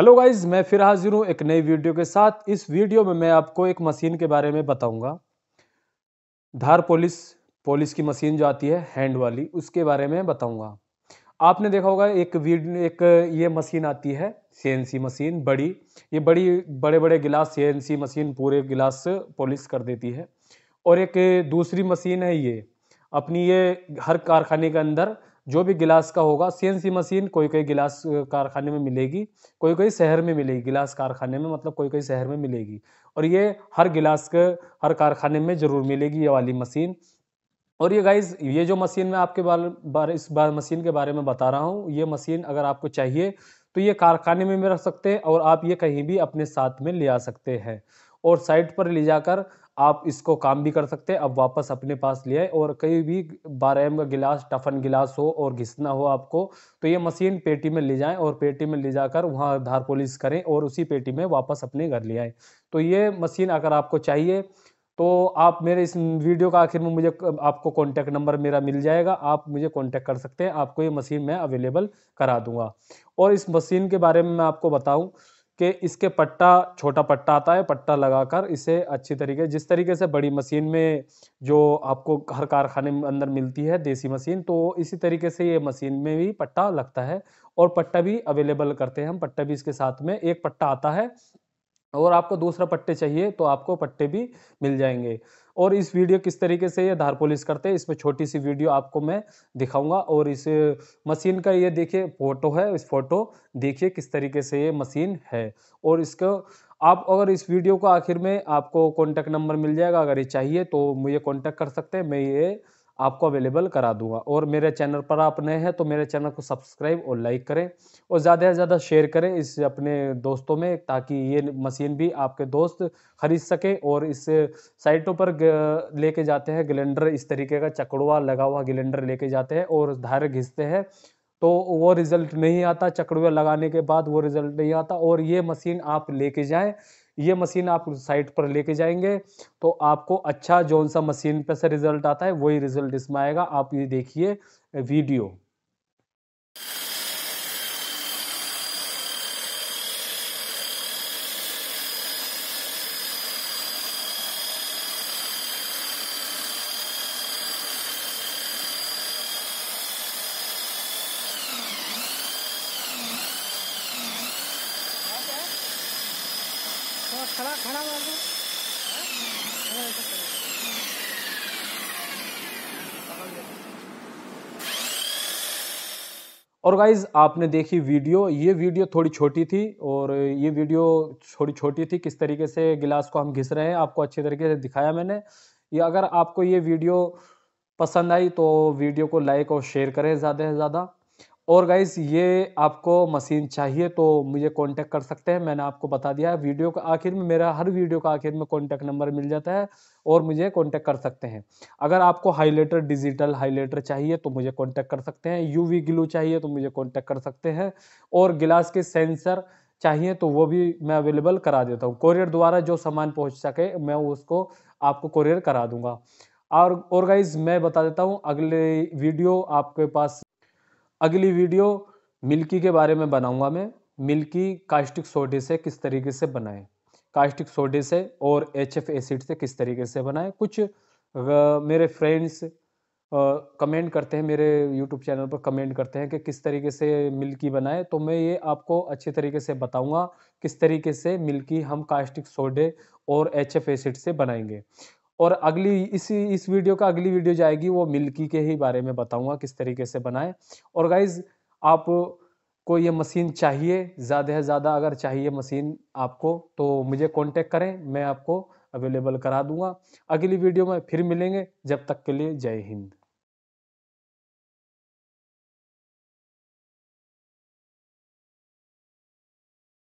hello guys मैं फिर हाजिर हूँ एक नई वीडियो के साथ इस वीडियो में मैं आपको एक मशीन के बारे में बताऊंगा धार पोलिस पोलिस की मशीन जो आती है हैंड वाली उसके बारे में बताऊंगा आपने देखा होगा एक वीडियो एक ये मशीन आती है सीएनसी मशीन बड़ी ये बड़ी बड़े बड़े गिलास सीएनसी मशीन पूरे गिलास पॉलिश कर देती है और एक दूसरी मशीन है ये अपनी ये हर कारखाने के अंदर जो भी गिलास का होगा सीएनसी मशीन कोई कोई गिलास कारखाने में मिलेगी कोई कोई शहर में मिलेगी गिलास कारखाने में मतलब कोई कोई शहर में मिलेगी और ये हर गिलास के हर कारखाने में ज़रूर मिलेगी ये वाली मशीन और ये गाइज ये जो मशीन मैं आपके बारे बारे इस बार मशीन के बारे में बता रहा हूँ ये मशीन अगर आपको चाहिए तो ये कारखाने में भी रख सकते हैं और आप ये कहीं भी अपने साथ में ले आ सकते हैं और साइट पर ले जाकर आप इसको काम भी कर सकते हैं अब वापस अपने पास ले आए और कहीं भी बारह एम का गिलास टफन गिलास हो और घिसना हो आपको तो ये मशीन पेटी में ले जाएं और पेटी में ले जाकर वहाँ धार पॉलिश करें और उसी पेटी में वापस अपने घर ले आए तो ये मशीन अगर आपको चाहिए तो आप मेरे इस वीडियो का आखिर में मुझे आपको कॉन्टैक्ट नंबर मेरा मिल जाएगा आप मुझे कॉन्टैक्ट कर सकते हैं आपको ये मशीन मैं अवेलेबल करा दूंगा और इस मशीन के बारे में मैं आपको बताऊँ कि इसके पट्टा छोटा पट्टा आता है पट्टा लगाकर इसे अच्छी तरीके जिस तरीके से बड़ी मशीन में जो आपको हर कारखाने में अंदर मिलती है देसी मशीन तो इसी तरीके से ये मशीन में भी पट्टा लगता है और पट्टा भी अवेलेबल करते हैं हम पट्टा भी इसके साथ में एक पट्टा आता है और आपको दूसरा पट्टे चाहिए तो आपको पट्टे भी मिल जाएंगे और इस वीडियो किस तरीके से ये धार पोलिस करते हैं इसमें छोटी सी वीडियो आपको मैं दिखाऊंगा और इस मशीन का ये देखिए फोटो है इस फोटो देखिए किस तरीके से ये मशीन है और इसको आप अगर इस वीडियो को आखिर में आपको कॉन्टैक्ट नंबर मिल जाएगा अगर ये चाहिए तो मुझे कॉन्टैक्ट कर सकते हैं मैं ये आपको अवेलेबल करा दूंगा और मेरे चैनल पर आप नए हैं तो मेरे चैनल को सब्सक्राइब और लाइक करें और ज़्यादा से ज़्यादा शेयर करें इस अपने दोस्तों में ताकि ये मशीन भी आपके दोस्त खरीद सकें और इस साइटों पर लेके जाते हैं गिलेंडर इस तरीके का चकड़ुआ लगा हुआ गिलेंडर लेके जाते हैं और धार घिसते हैं तो वो रिज़ल्ट नहीं आता चकड़ुआ लगाने के बाद वो रिज़ल्ट नहीं आता और ये मशीन आप लेके जाएँ ये मशीन आप साइट पर लेके जाएंगे तो आपको अच्छा जौन सा मशीन पर से रिजल्ट आता है वही रिजल्ट इसमें आएगा आप ये देखिए वीडियो हाँ, खड़ा खड़ा मार दो और गाइज आपने देखी वीडियो ये वीडियो थोड़ी छोटी थी और ये वीडियो थोड़ी छोटी थी किस तरीके से गिलास को हम घिस रहे हैं आपको अच्छे तरीके से दिखाया मैंने ये अगर आपको ये वीडियो पसंद आई तो वीडियो को लाइक और शेयर करें ज़्यादा से ज़्यादा और गाइज ये आपको मशीन चाहिए तो मुझे कांटेक्ट कर सकते हैं मैंने आपको बता दिया है वीडियो का आखिर में मेरा हर वीडियो का आखिर में कांटेक्ट नंबर मिल जाता है और मुझे कांटेक्ट कर सकते हैं अगर आपको हाईलाइटर डिजिटल हाईलाइटर चाहिए तो मुझे कांटेक्ट कर सकते हैं यूवी ग्लू चाहिए तो मुझे कॉन्टैक्ट कर सकते हैं और गिलास के सेंसर चाहिए तो वो भी मैं अवेलेबल करा देता हूँ कोरियर द्वारा जो सामान पहुँच सके मैं उसको आपको कोरियर करा दूँगा और गाइज मैं बता देता हूँ अगले वीडियो आपके पास अगली वीडियो मिल्की के बारे में बनाऊंगा मैं मिल्की कास्टिक सोडे से किस तरीके से बनाएं कास्टिक सोडे से और एच एफ एसिड से किस तरीके से बनाएं कुछ मेरे फ्रेंड्स कमेंट करते हैं मेरे यूट्यूब चैनल पर कमेंट करते हैं कि किस तरीके से मिल्की बनाएं तो मैं ये आपको अच्छे तरीके से बताऊंगा किस तरीके से मिल्की हम कास्टिक सोडे और एच एफ एसिड से बनाएंगे और अगली इसी इस वीडियो का अगली वीडियो जाएगी वो मिल्की के ही बारे में बताऊंगा किस तरीके से बनाएं और गाइज आप को ये मशीन चाहिए ज़्यादा से ज़्यादा अगर चाहिए मशीन आपको तो मुझे कांटेक्ट करें मैं आपको अवेलेबल करा दूंगा अगली वीडियो में फिर मिलेंगे जब तक के लिए जय हिंद